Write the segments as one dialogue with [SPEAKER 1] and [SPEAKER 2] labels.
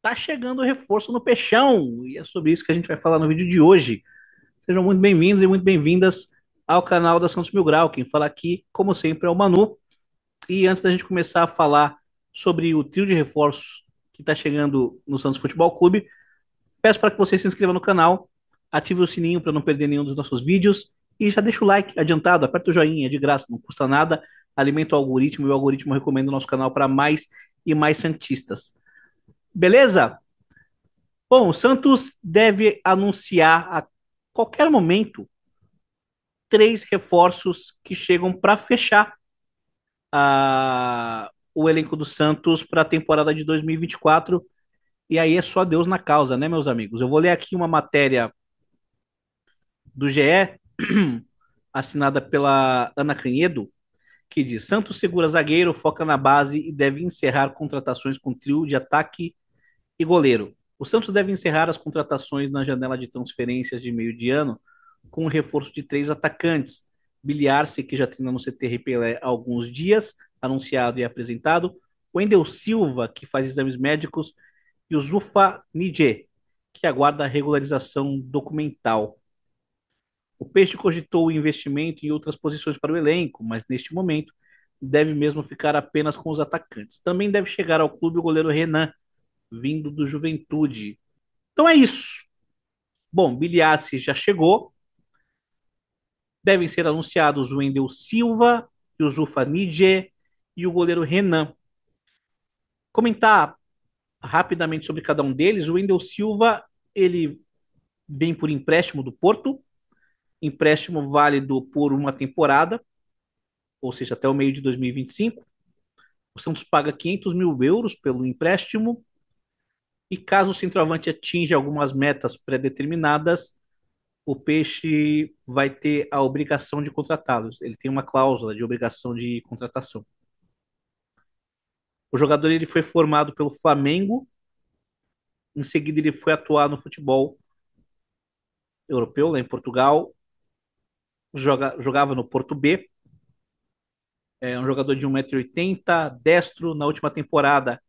[SPEAKER 1] tá chegando reforço no Peixão. E é sobre isso que a gente vai falar no vídeo de hoje. Sejam muito bem-vindos e muito bem-vindas ao canal da Santos Mil Grau. Quem fala aqui, como sempre, é o Manu. E antes da gente começar a falar sobre o trio de reforços que está chegando no Santos Futebol Clube, peço para que você se inscreva no canal, ative o sininho para não perder nenhum dos nossos vídeos e já deixa o like adiantado, aperta o joinha, é de graça, não custa nada, alimenta o algoritmo e o algoritmo recomenda o nosso canal para mais e mais santistas. Beleza? Bom, o Santos deve anunciar a qualquer momento três reforços que chegam para fechar a, ah, o elenco do Santos para a temporada de 2024. E aí é só Deus na causa, né, meus amigos? Eu vou ler aqui uma matéria do GE, assinada pela Ana Canhedo, que diz: Santos segura zagueiro, foca na base e deve encerrar contratações com trio de ataque e goleiro. O Santos deve encerrar as contratações na janela de transferências de meio de ano com o reforço de três atacantes. Biliarce, que já treina no CT Pelé há alguns dias, anunciado e apresentado. Wendel Silva, que faz exames médicos. E o Zufa Nije, que aguarda a regularização documental. O Peixe cogitou o investimento em outras posições para o elenco, mas neste momento deve mesmo ficar apenas com os atacantes. Também deve chegar ao clube o goleiro Renan, vindo do Juventude. Então é isso. Bom, Biliassi já chegou. Devem ser anunciados o Wendel Silva, o Zufa Nidje e o goleiro Renan. Comentar rapidamente sobre cada um deles. O Wendel Silva, ele vem por empréstimo do Porto, empréstimo válido por uma temporada, ou seja, até o meio de 2025. O Santos paga 500 mil euros pelo empréstimo e caso o centroavante atinja algumas metas pré-determinadas, o Peixe vai ter a obrigação de contratá-los. Ele tem uma cláusula de obrigação de contratação. O jogador ele foi formado pelo Flamengo, em seguida ele foi atuar no futebol europeu, lá em Portugal, Joga, jogava no Porto B, é um jogador de 1,80m, destro, na última temporada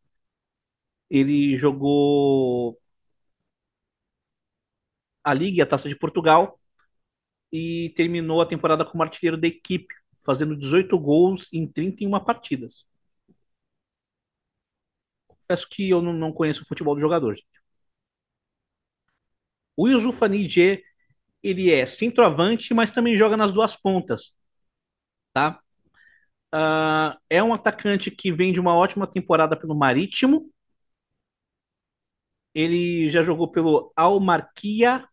[SPEAKER 1] ele jogou a Liga e a Taça de Portugal e terminou a temporada como artilheiro da equipe, fazendo 18 gols em 31 partidas. Confesso que eu não conheço o futebol do jogador, gente. O Yusuf Nije, ele é centroavante, mas também joga nas duas pontas, tá? Uh, é um atacante que vem de uma ótima temporada pelo Marítimo, ele já jogou pelo Almarquia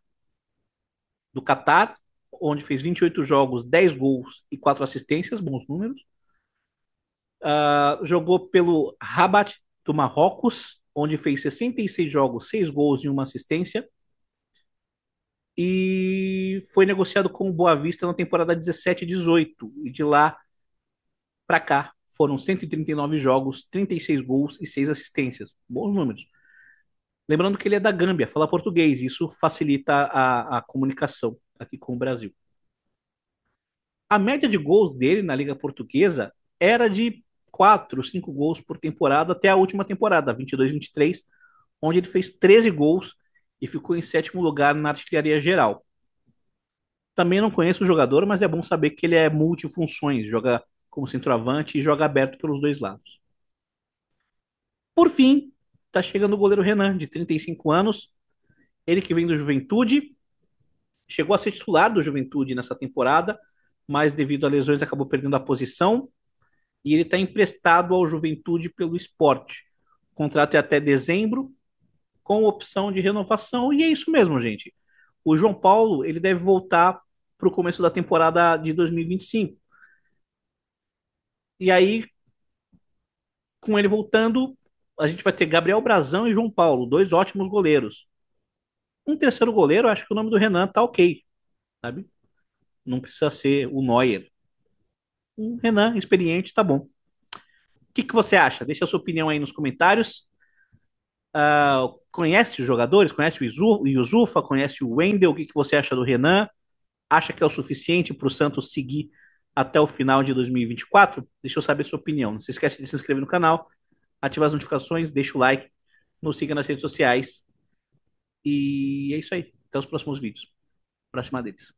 [SPEAKER 1] do Catar, onde fez 28 jogos, 10 gols e 4 assistências, bons números. Uh, jogou pelo Rabat do Marrocos, onde fez 66 jogos, 6 gols e 1 assistência. E foi negociado com o Boa Vista na temporada 17-18. E de lá para cá foram 139 jogos, 36 gols e 6 assistências. Bons números. Lembrando que ele é da Gâmbia, fala português, isso facilita a, a comunicação aqui com o Brasil. A média de gols dele na Liga Portuguesa era de 4, 5 gols por temporada até a última temporada, 22-23, onde ele fez 13 gols e ficou em sétimo lugar na artilharia geral. Também não conheço o jogador, mas é bom saber que ele é multifunções, joga como centroavante e joga aberto pelos dois lados. Por fim, tá chegando o goleiro Renan, de 35 anos. Ele que vem do Juventude, chegou a ser titular do Juventude nessa temporada, mas devido a lesões acabou perdendo a posição. E ele está emprestado ao Juventude pelo esporte. O contrato é até dezembro, com opção de renovação. E é isso mesmo, gente. O João Paulo ele deve voltar para o começo da temporada de 2025. E aí, com ele voltando, a gente vai ter Gabriel Brazão e João Paulo, dois ótimos goleiros. Um terceiro goleiro, acho que o nome do Renan tá ok, sabe? Não precisa ser o Neuer. Um Renan experiente tá bom. O que, que você acha? Deixa a sua opinião aí nos comentários. Uh, conhece os jogadores? Conhece o Yusufa? Conhece o Wendel? O que, que você acha do Renan? Acha que é o suficiente para o Santos seguir até o final de 2024? Deixa eu saber a sua opinião. Não se esquece de se inscrever no canal ative as notificações, deixa o like, nos siga nas redes sociais. E é isso aí. Até os próximos vídeos. Pra cima deles.